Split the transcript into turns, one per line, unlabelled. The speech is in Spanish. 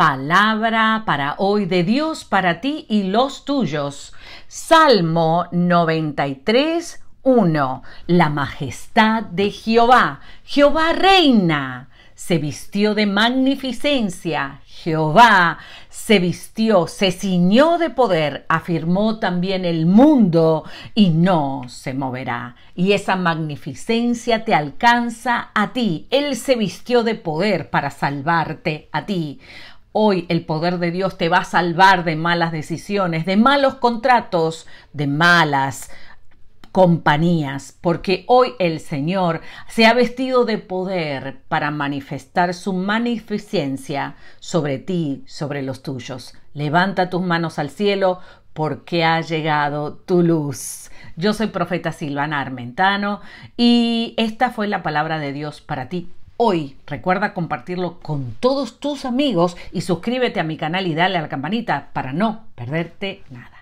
palabra para hoy de Dios para ti y los tuyos. Salmo 93, 1. La majestad de Jehová. Jehová reina. Se vistió de magnificencia. Jehová se vistió, se ciñó de poder, afirmó también el mundo y no se moverá. Y esa magnificencia te alcanza a ti. Él se vistió de poder para salvarte a ti. Hoy el poder de Dios te va a salvar de malas decisiones, de malos contratos, de malas compañías, porque hoy el Señor se ha vestido de poder para manifestar su magnificencia sobre ti, sobre los tuyos. Levanta tus manos al cielo porque ha llegado tu luz. Yo soy profeta Silvana Armentano y esta fue la palabra de Dios para ti hoy. Recuerda compartirlo con todos tus amigos y suscríbete a mi canal y dale a la campanita para no perderte
nada.